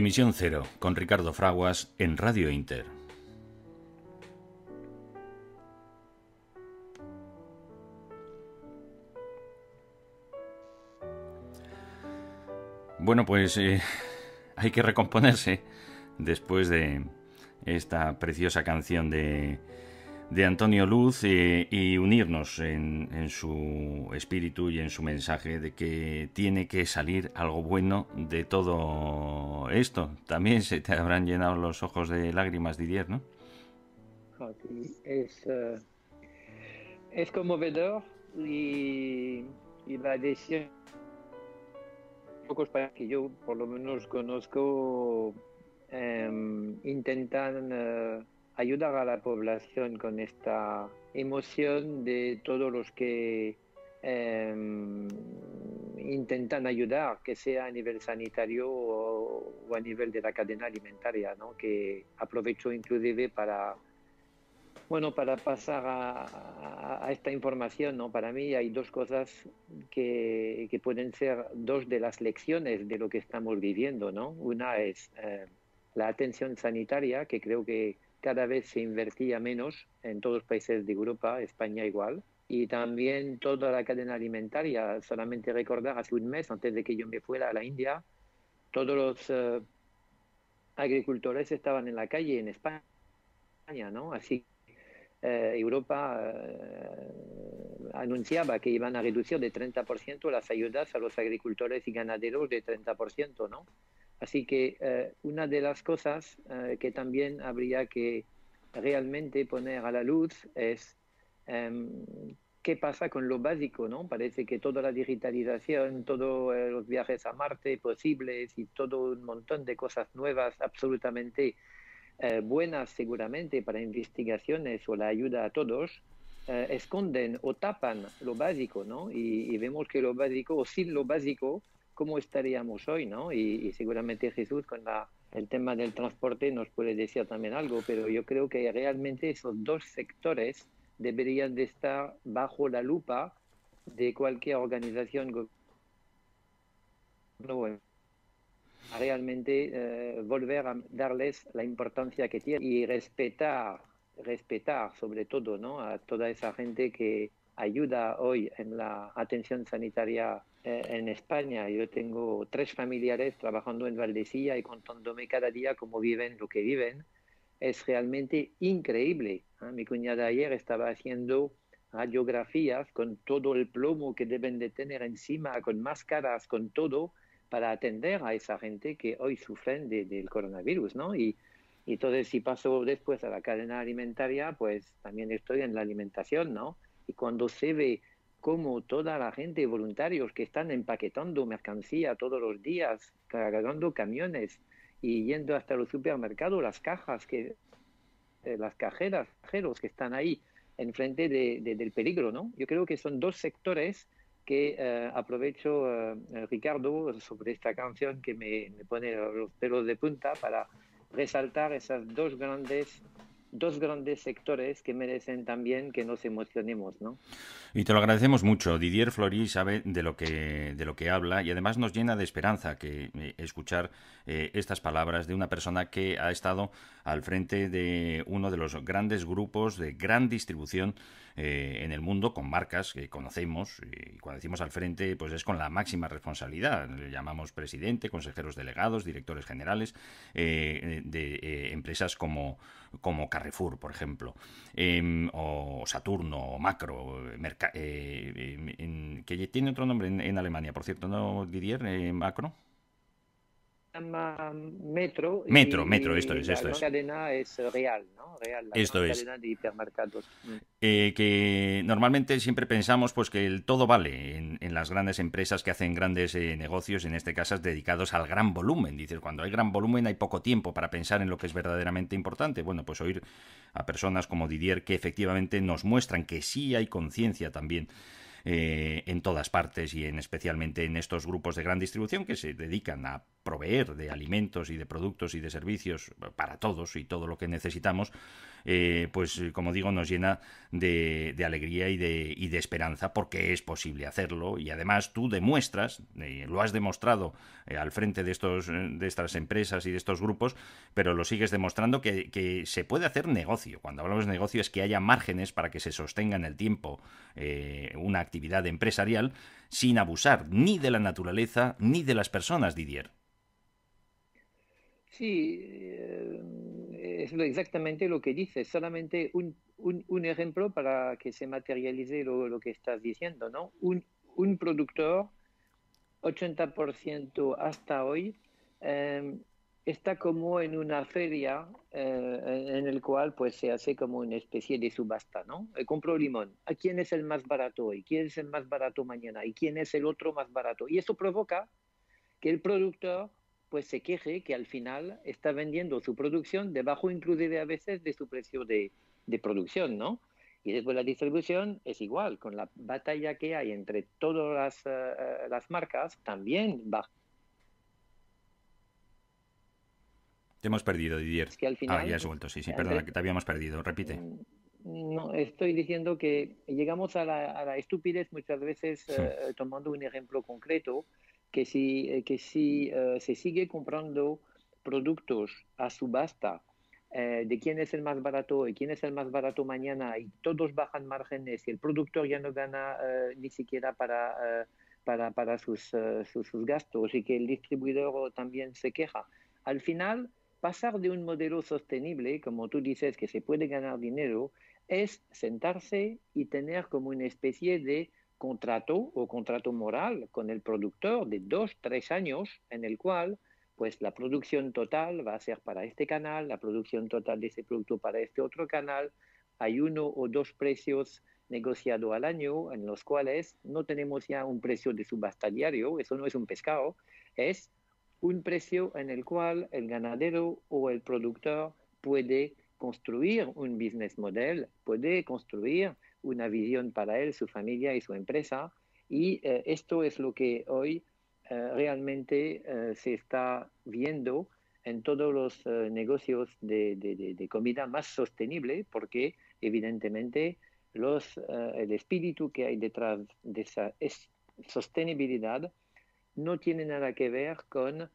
Emisión Cero con Ricardo Fraguas en Radio Inter. Bueno, pues eh, hay que recomponerse después de esta preciosa canción de de Antonio Luz eh, y unirnos en, su espíritu y en su mensaje de que tiene que salir algo bueno de todo esto. También se te habrán llenado los ojos de lágrimas, Didier, ¿no? Eh, es, conmovedor y, y la decir pocos que yo por lo menos conozco em, intentan... Eh, ayudar a la población con esta emoción de todos los que em, intentan ayudar, que sea a nivel sanitario o, a nivel de la cadena alimentaria, ¿no? que aprovecho inclusive para, bueno, para pasar a, esta información. ¿no? Para mí hay dos cosas que, pueden ser dos de las lecciones de lo que estamos viviendo. ¿no? Una es eh, la atención sanitaria, que creo que cada vez se invertía menos en todos los países de Europa, España igual, y también toda la cadena alimentaria. Solamente recordar hace un mes, antes de que yo me fuera a la India, todos los eh, agricultores estaban en la calle en España, ¿no? Así eh, Europa eh, anunciaba que iban a reducir de 30% las ayudas a los agricultores y ganaderos de 30%, ¿no? Así que eh, una de las cosas eh, que también habría que realmente poner a la luz es em, qué pasa con lo básico, ¿no? Parece que toda la digitalización, todos eh, los viajes a Marte posibles y todo un montón de cosas nuevas absolutamente buenas seguramente para investigaciones o la ayuda a todos, esconden o tapan lo básico, ¿no? y, vemos que lo básico, o sin lo básico, cómo estaríamos hoy, Y, seguramente Jesús con el tema del transporte nos puede decir también algo, pero yo creo que realmente esos dos sectores deberían de estar bajo la lupa de cualquier organización realmente eh, volver a darles la importancia que tienen y respetar respetar sobre todo ¿no? a toda esa gente que ayuda hoy en la atención sanitaria eh, en España. Yo tengo tres familiares trabajando en Valdecilla y contándome cada día cómo viven lo que viven. Es realmente increíble. ¿eh? Mi cuñada ayer estaba haciendo radiografías con todo el plomo que deben de tener encima, con máscaras, con todo, para atender a esa gente que hoy sufren del coronavirus, ¿no? Y, y, entonces si paso después a la cadena alimentaria, pues también estoy en la alimentación, ¿no? Y cuando se ve como toda la gente, voluntarios que están empaquetando mercancía todos los días, cargando camiones y yendo hasta los supermercados, las cajas, que, eh, las cajeras, cajeros que están ahí enfrente de, del peligro, ¿no? Yo creo que son dos sectores que eh, aprovecho, eh, Ricardo, sobre esta canción que me, pone los pelos de punta para resaltar esas dos grandes dos grandes sectores que merecen también que nos emocionemos, ¿no? Y te lo agradecemos mucho. Didier Flori sabe de lo que de lo que habla y además nos llena de esperanza que eh, escuchar eh, estas palabras de una persona que ha estado al frente de uno de los grandes grupos de gran distribución eh, en el mundo con marcas que conocemos y cuando decimos al frente pues es con la máxima responsabilidad. Le llamamos presidente, consejeros delegados, directores generales de empresas como como Carrefour, por ejemplo, em, o Saturno, o Macro, eh, em, que tiene otro nombre en, en, Alemania, por cierto, ¿no, Didier? Eh, Macro. Metro. Metro, Metro, esto es, esto la es. es Real, ¿no? esto es. de hipermercados. Mm. Eh, que normalmente siempre pensamos pues que el todo vale en, las grandes empresas que hacen grandes eh, negocios, en este caso es dedicados al gran volumen. Dices, cuando hay gran volumen hay poco tiempo para pensar en lo que es verdaderamente importante. Bueno, pues oír a personas como Didier que efectivamente nos muestran que sí hay conciencia también eh, en todas partes y en especialmente en estos grupos de gran distribución que se dedican a proveer de alimentos y de productos y de servicios para todos y todo lo que necesitamos eh, pues eh, como digo, nos llena de, alegría y de, esperanza porque es posible hacerlo y además tú demuestras, eh, lo has demostrado al frente de, estos, de estas empresas y de estos grupos, pero lo sigues demostrando que, se puede hacer negocio. Cuando hablamos de negocio es que haya márgenes para que se sostenga en el tiempo una actividad empresarial sin abusar ni de la naturaleza ni de las personas, Didier. Sí, es exactamente lo que dices, solamente un, un, ejemplo para que se materialice lo, lo que estás diciendo, ¿no? Un, un productor, 80% hasta hoy, em, está como en una feria eh, en el cual pues se hace como una especie de subasta, ¿no? Eh, compro limón, ¿a quién es el más barato hoy? ¿Quién es el más barato mañana? ¿Y quién es el otro más barato? Y eso provoca que el productor pues se queje que al final está vendiendo su producción debajo inclusive a veces de su precio de, producción, ¿no? Y después la distribución es igual, con la batalla que hay entre todas las, eh, eh, marcas, también va. Te hemos perdido, Didier. ah, ya has vuelto, sí, sí, perdona, que te habíamos perdido, repite. Mm, no, estoy diciendo que llegamos a la, a estupidez muchas veces eh, tomando un ejemplo concreto que si, eh, que si mm. eh, se sigue comprando productos a subasta eh, de quién es el más barato y quién es el más barato mañana y todos bajan márgenes y el productor ya no gana ni siquiera para, para, para sus, sus, gastos y que el distribuidor también se queja. Al final, pasar de un modelo sostenible, como tú dices, que se puede ganar dinero, es sentarse y tener como una especie de contrato o contrato moral con el productor de dos, tres años en el cual pues la producción total va a ser para este canal, la producción total de ese producto para este otro canal. Hay uno o dos precios negociados al año en los cuales no tenemos ya un precio de subasta diario, eso no es un pescado, es un precio en el cual el ganadero o el productor puede construir un business model, puede construir una visión para él, su familia y su empresa. Y eh, esto es lo que hoy eh, realmente eh, se está viendo en todos los negocios de, comida más sostenible, porque evidentemente los, el espíritu que hay detrás de esa sostenibilidad no tiene nada que ver con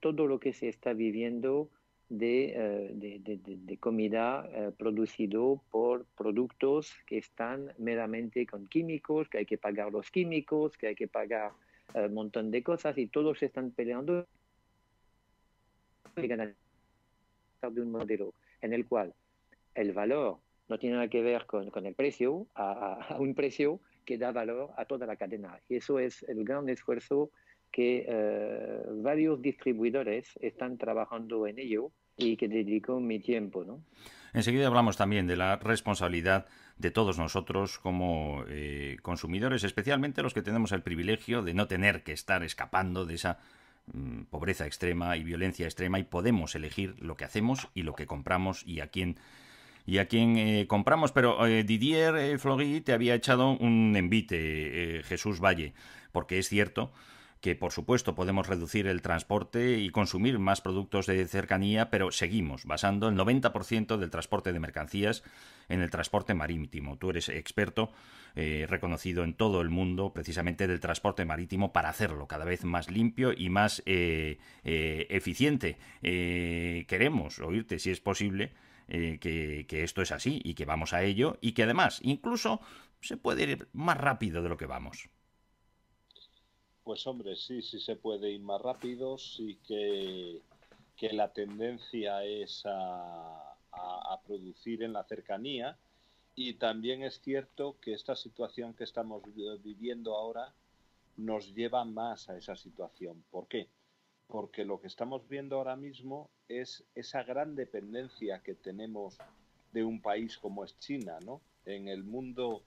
todo lo que se está viviendo eh, de, comida eh, producido por productos que están meramente con químicos, que hay que pagar los químicos, que hay que pagar un eh, montón de cosas y todos están peleando de un modelo en el cual el valor no tiene nada que ver con, el precio, a, a, un precio que da valor a toda la cadena. Y eso es el gran esfuerzo que eh, varios distribuidores están trabajando en ello y que dedico mi tiempo. ¿no? Enseguida hablamos también de la responsabilidad de todos nosotros como eh, consumidores, especialmente los que tenemos el privilegio de no tener que estar escapando de esa mm, pobreza extrema y violencia extrema y podemos elegir lo que hacemos y lo que compramos y a quién y a quién eh, compramos. Pero Didier Flogui te había echado un envite, Jesús Valle, porque es cierto que por supuesto podemos reducir el transporte y consumir más productos de cercanía, pero seguimos basando el 90% del transporte de mercancías en el transporte marítimo. Tú eres experto eh, reconocido en todo el mundo precisamente del transporte marítimo para hacerlo cada vez más limpio y más eh, eh, eficiente. queremos oírte, si es posible, que, esto es así y que vamos a ello y que además incluso se puede ir más rápido de lo que vamos. Pues hombre, sí, sí se puede ir más rápido, sí que, la tendencia es a, a producir en la cercanía y también es cierto que esta situación que estamos viviendo ahora nos lleva más a esa situación. ¿Por qué? Porque lo que estamos viendo ahora mismo es esa gran dependencia que tenemos de un país como es China, ¿no? En el mundo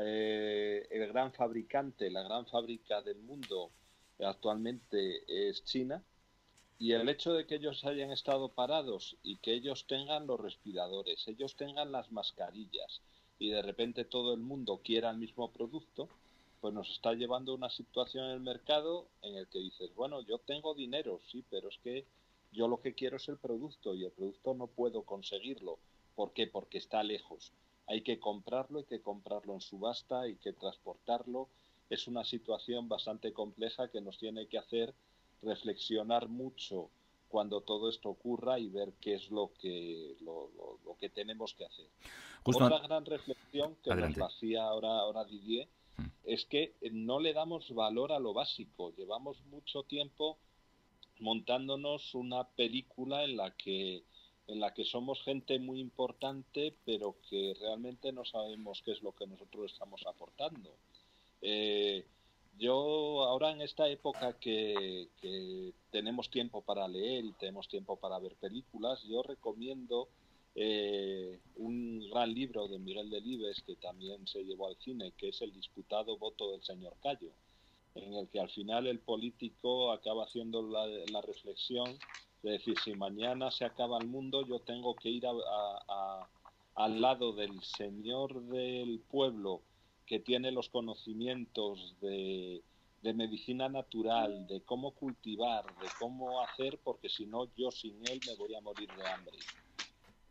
eh, el gran fabricante, la gran fábrica del mundo actualmente es China, y el hecho de que ellos hayan estado parados y que ellos tengan los respiradores, ellos tengan las mascarillas y de repente todo el mundo quiera el mismo producto, pues nos está llevando a una situación en el mercado en el que dices, bueno, yo tengo dinero, sí, pero es que yo lo que quiero es el producto y el producto no puedo conseguirlo. ¿Por qué? Porque está lejos hay que comprarlo, hay que comprarlo en subasta, hay que transportarlo. Es una situación bastante compleja que nos tiene que hacer reflexionar mucho cuando todo esto ocurra y ver qué es lo que, lo, que tenemos que hacer. Otra gran reflexión que nos hacía ahora, ahora Didier mm. es que no le damos valor a lo básico. Llevamos mucho tiempo montándonos una película en la que en la que somos gente muy importante, pero que realmente no sabemos qué es lo que nosotros estamos aportando. Eh, yo ahora en esta época que, tenemos tiempo para leer y tenemos tiempo para ver películas, yo recomiendo eh, un gran libro de Miguel Delibes que también se llevó al cine, que es El disputado voto del señor Cayo, en el que al final el político acaba haciendo la reflexión es decir, si mañana se acaba el mundo, yo tengo que ir al lado del señor del pueblo que tiene los conocimientos de, medicina natural, de cómo cultivar, de cómo hacer, porque si no, yo sin él me voy a morir de hambre.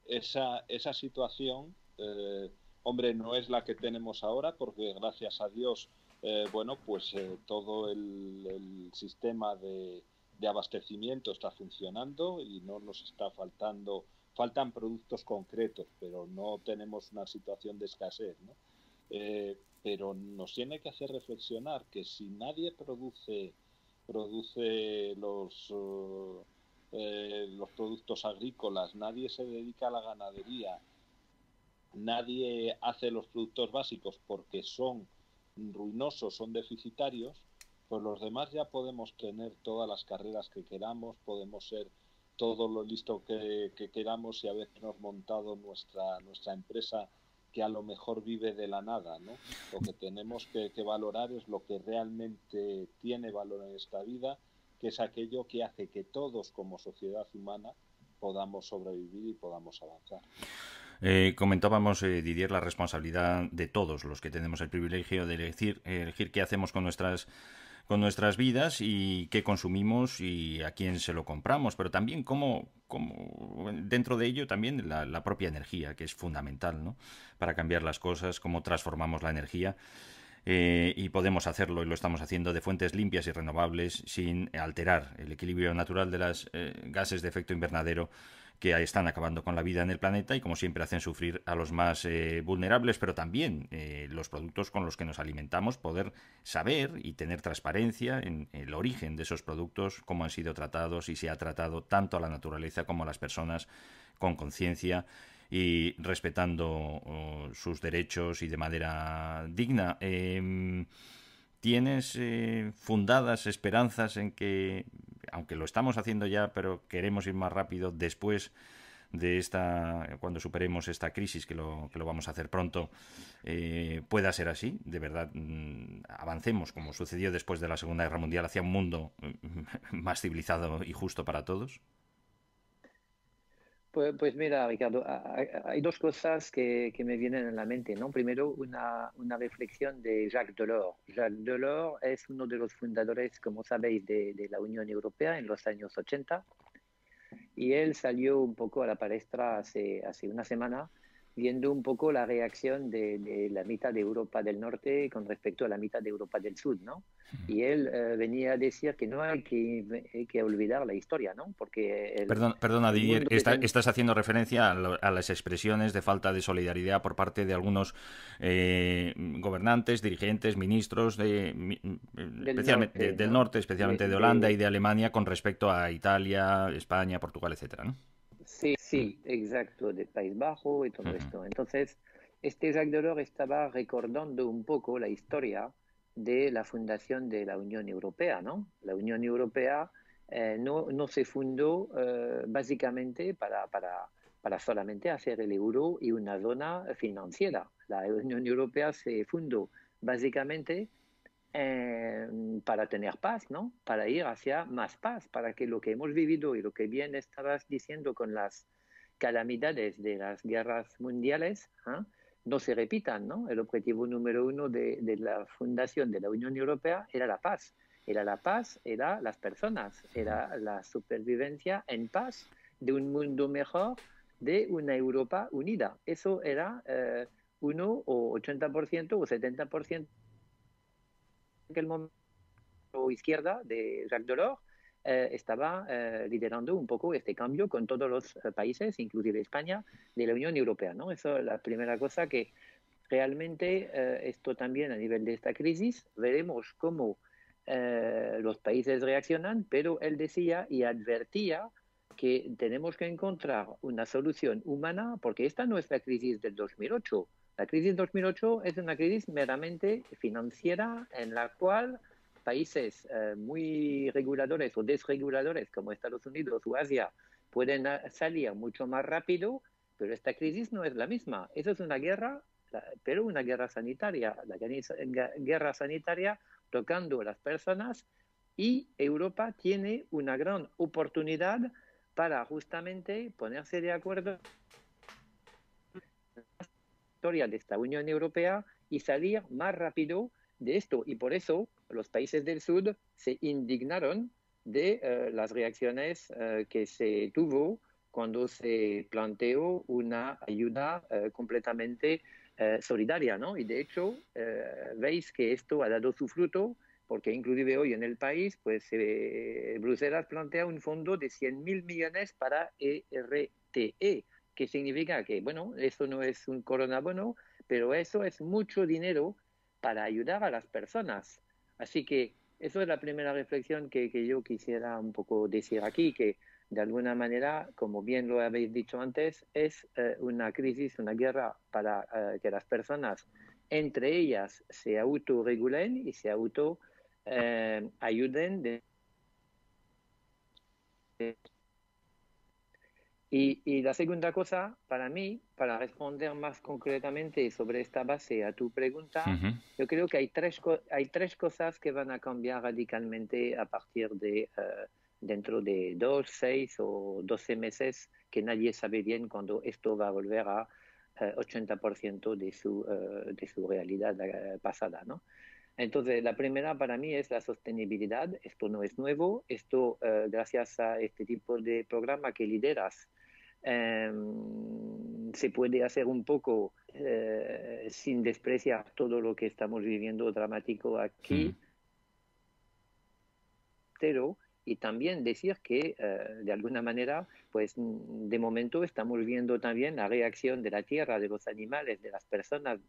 Esa, esa situación, eh, hombre, no es la que tenemos ahora, porque gracias a Dios, eh, bueno, pues eh, todo el sistema de, de abastecimiento está funcionando y no nos está faltando, faltan productos concretos, pero no tenemos una situación de escasez, eh, pero nos tiene que hacer reflexionar que si nadie produce produce los eh, los productos agrícolas, nadie se dedica a la ganadería, nadie hace los productos básicos porque son ruinosos, son deficitarios, los demás ya podemos tener todas las carreras que queramos, podemos ser todo lo listo que, queramos y habernos montado nuestra, nuestra empresa que a lo mejor vive de la nada, ¿no? Lo que tenemos que, valorar es lo que realmente tiene valor en esta vida, que es aquello que hace que todos como sociedad humana podamos sobrevivir y podamos avanzar. Eh, comentábamos, eh, Didier, la responsabilidad de todos los que tenemos el privilegio de elegir, eh, elegir qué hacemos con nuestras con nuestras vidas y qué consumimos y a quién se lo compramos, pero también cómo, dentro de ello también la, propia energía, que es fundamental ¿no? para cambiar las cosas, cómo transformamos la energía. Eh, y podemos hacerlo y lo estamos haciendo de fuentes limpias y renovables sin alterar el equilibrio natural de los eh, gases de efecto invernadero que están acabando con la vida en el planeta y como siempre hacen sufrir a los más eh, vulnerables, pero también eh, los productos con los que nos alimentamos, poder saber y tener transparencia en el origen de esos productos, cómo han sido tratados y se ha tratado tanto a la naturaleza como a las personas con conciencia y respetando oh, sus derechos y de manera digna. Em, ¿Tienes eh, fundadas esperanzas en que, aunque lo estamos haciendo ya, pero queremos ir más rápido después de esta, cuando superemos esta crisis, que lo, que lo vamos a hacer pronto, eh, pueda ser así? De verdad, mm, avancemos, como sucedió después de la Segunda Guerra Mundial, hacia un mundo mm, más civilizado y justo para todos. Pues, pues, mira, Ricardo, hay dos cosas que, me vienen en la mente, ¿no? Primero, una, reflexión de Jacques Delors. Jacques Delors es uno de los fundadores, como sabéis, de, la Unión Europea en los años 80 y él salió un poco a la palestra hace una semana viendo un poco la reacción de, la mitad de Europa del Norte con respecto a la mitad de Europa del Sur, ¿no? Y él eh, venía a decir que no hay que, eh, olvidar la historia, ¿no? Porque... Perdón, perdona, estás haciendo referencia a, las expresiones de falta de solidaridad por parte de algunos eh, gobernantes, dirigentes, ministros, de, mm, especialmente, del norte, especialmente de, Holanda y de Alemania, con respecto a Italia, España, Portugal, etcétera, ¿no? Sí, exacto, del País Bajo y todo esto. Entonces, este Jacques Delors estaba recordando un poco la historia de la fundación de la Unión Europea, ¿no? La Unión Europea eh, no, se fundó eh, básicamente para, para, solamente hacer el euro y una zona financiera. La Unión Europea se fundó básicamente em, para tener paz, ¿no? Para ir hacia más paz, para que lo que hemos vivido y lo que bien estabas diciendo con las calamidades de las guerras mundiales ¿ah? no se repitan. ¿no? El objetivo número uno de, la fundación de la Unión Europea era la paz. Era la paz, era las personas, era la supervivencia en paz de un mundo mejor, de una Europa unida. Eso era eh, uno o 80% o 70% en aquel momento izquierda de Jacques Delors eh, estaba eh, liderando un poco este cambio con todos los eh, países, inclusive España, de la Unión Europea. ¿no? Eso es la primera cosa que realmente esto también a nivel de esta crisis, veremos cómo los países reaccionan, pero él decía y advertía que tenemos que encontrar una solución humana porque esta no es la crisis del 2008. La crisis del 2008 es una crisis meramente financiera en la cual países eh, muy reguladores o desreguladores como Estados Unidos o Asia pueden ah, salir mucho más rápido, pero esta crisis no es la misma. Eso es una guerra, pero una guerra sanitaria, la guerra sanitaria tocando a las personas y Europa tiene una gran oportunidad para justamente ponerse de acuerdo historia de esta Unión Europea y salir más rápido de esto. Y por eso los países del sur se indignaron de eh, las reacciones eh, que se tuvo cuando se planteó una ayuda eh, completamente solidaria, ¿no? Y de hecho, veis que esto ha dado su fruto, porque inclusive hoy en el país, pues Bruselas plantea un fondo de 100.000 mil millones para ERTE, e, que significa que, bueno, eso no es un coronabono, pero eso es mucho dinero para ayudar a las personas Así que eso es la primera reflexión que, yo quisiera un poco decir aquí, que de alguna manera, como bien lo habéis dicho antes, es eh, una crisis, una guerra para eh, que las personas entre ellas se autorregulen y se auto eh, ayuden y, la segunda cosa, para mí, para responder más concretamente sobre esta base a tu pregunta, yo creo que hay tres, hay tres cosas que van a cambiar radicalmente a partir de eh, dentro de dos, seis o doce meses, que nadie sabe bien cuando esto va a volver a 80% eh, de su, eh, de su realidad pasada, ¿no? Entonces, la primera para mí es la sostenibilidad. Esto no es nuevo. Esto, gracias a este tipo de programa que lideras, Em, se puede hacer un poco eh, sin despreciar todo lo que estamos viviendo dramático aquí, mm. pero y también decir que eh, de alguna manera, pues de momento estamos viendo también la reacción de la tierra, de los animales, de las personas,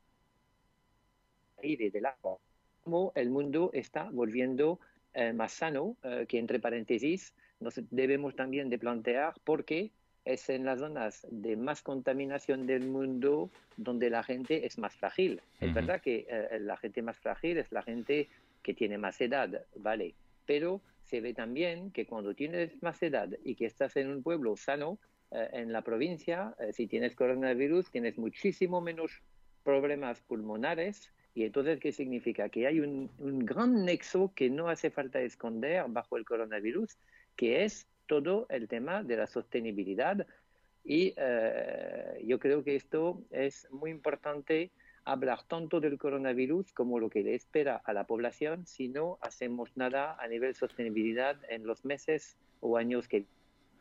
y del agua, como el mundo está volviendo eh, más sano, que entre paréntesis nos debemos también de plantear por qué es en las zonas de más contaminación del mundo donde la gente es más frágil. Es verdad que eh, la gente más frágil es la gente que tiene más edad, ¿vale? Pero se ve también que cuando tienes más edad y que estás en un pueblo sano, eh, en la provincia, eh, si tienes coronavirus, tienes muchísimo menos problemas pulmonares. ¿Y entonces qué significa? Que hay un gran nexo que no hace falta esconder bajo el coronavirus, que es todo el tema de la sostenibilidad y eh, yo creo que esto es muy importante hablar tanto del coronavirus como lo que le espera a la población si no hacemos nada a nivel sostenibilidad en los meses o años que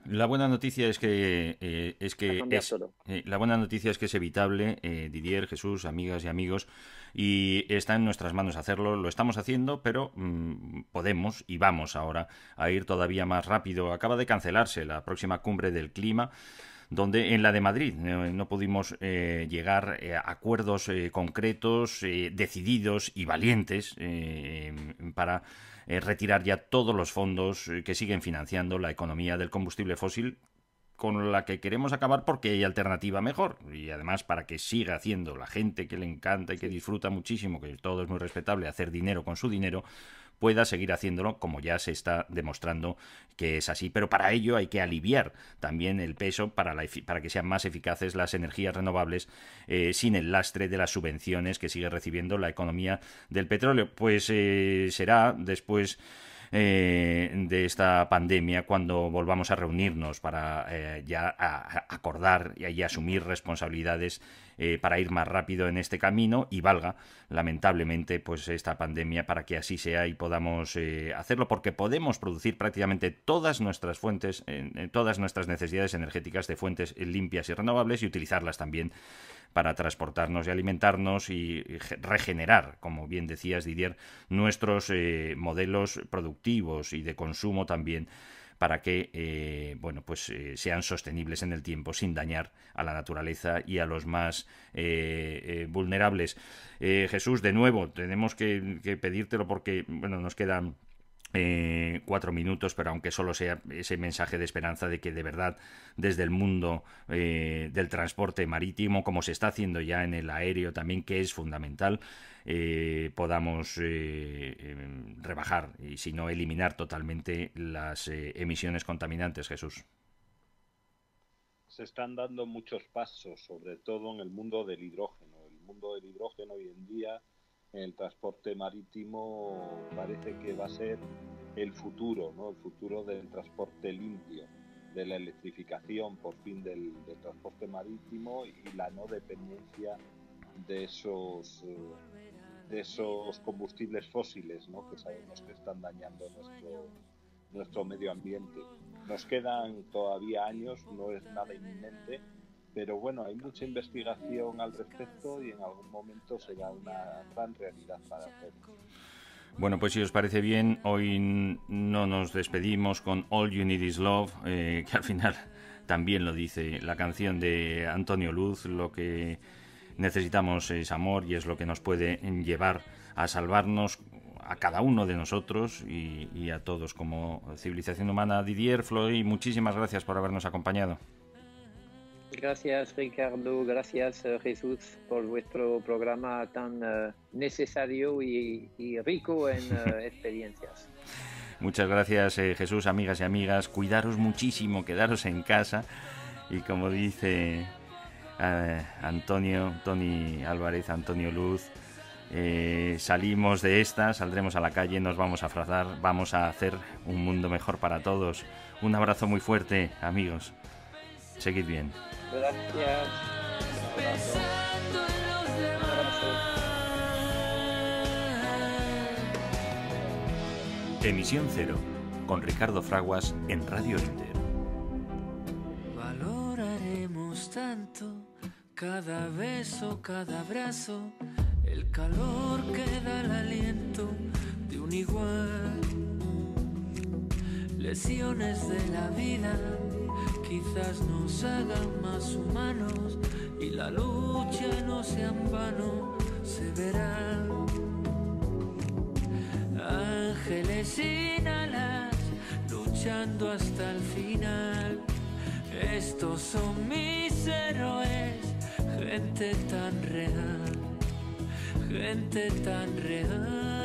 la buena noticia es que eh, es que es, eh, la buena noticia es que es evitable, eh, Didier, Jesús, amigas y amigos, y está en nuestras manos hacerlo. Lo estamos haciendo, pero mm, podemos y vamos ahora a ir todavía más rápido. Acaba de cancelarse la próxima cumbre del clima donde en la de Madrid no, pudimos llegar a acuerdos concretos, decididos y valientes para eh, retirar ya todos los fondos eh, que siguen financiando la economía del combustible fósil con la que queremos acabar porque hay alternativa mejor. Y además para que siga haciendo la gente que le encanta y que disfruta muchísimo, que todo es muy respetable, hacer dinero con su dinero, pueda seguir haciéndolo, como ya se está demostrando que es así. Pero para ello hay que aliviar también el peso para, la, para que sean más eficaces las energías renovables eh, sin el lastre de las subvenciones que sigue recibiendo la economía del petróleo. Pues eh, será después eh, de esta pandemia cuando volvamos a reunirnos para eh, ya acordar y, asumir responsabilidades eh, para ir más rápido en este camino y valga lamentablemente pues esta pandemia para que así sea y podamos hacerlo porque podemos producir prácticamente todas nuestras fuentes, todas nuestras necesidades energéticas de fuentes limpias y renovables y utilizarlas también para transportarnos y alimentarnos y regenerar, como bien decías Didier, nuestros eh, modelos productivos y de consumo también para que eh, bueno, pues, eh, sean sostenibles en el tiempo sin dañar a la naturaleza y a los más vulnerables. Jesús, de nuevo, tenemos que, que pedírtelo porque bueno, nos quedan eh, cuatro minutos, pero aunque solo sea ese mensaje de esperanza de que de verdad desde el mundo eh, del transporte marítimo, como se está haciendo ya en el aéreo también, que es fundamental, eh, podamos em, rebajar y si no eliminar totalmente las emisiones contaminantes, Jesús. Se están dando muchos pasos, sobre todo en el mundo del hidrógeno. El mundo del hidrógeno hoy en día el transporte marítimo parece que va a ser el futuro, ¿no? el futuro del transporte limpio, de la electrificación por fin del, transporte marítimo y la no dependencia de esos, eh, de esos combustibles fósiles ¿no? que sabemos que están dañando nuestro, nuestro medio ambiente. Nos quedan todavía años, no es nada inminente, pero bueno, hay mucha investigación al respecto y en algún momento será una gran realidad para hacer. Bueno, pues si os parece bien, hoy no nos despedimos con All You Need Is Love, eh, que al final también lo dice la canción de Antonio Luz, lo que necesitamos es amor y es lo que nos puede llevar a salvarnos a cada uno de nosotros y, a todos como civilización humana. Didier, Floy, muchísimas gracias por habernos acompañado. Gracias Ricardo, gracias eh, Jesús por vuestro programa tan eh, necesario y, rico en eh, experiencias. Muchas gracias Jesús, amigas y amigas. Cuidaros muchísimo, quedaros en casa y como dice Antonio, Tony Álvarez, Antonio Luz, salimos de esta, saldremos a la calle, nos vamos a frazar, vamos a hacer un mundo mejor para todos. Un abrazo muy fuerte, amigos. Seguid bien. Gracias. Emisión cero con Ricardo Fraguas en Radio Inter. Valoraremos tanto cada beso, cada abrazo, el calor que da el aliento de un igual. Lesiones de la vida quizás nos hagan más humanos y la lucha no sea en vano, se verá. Ángeles sin alas, luchando hasta el final. Estos son mis héroes, gente tan real, gente tan real.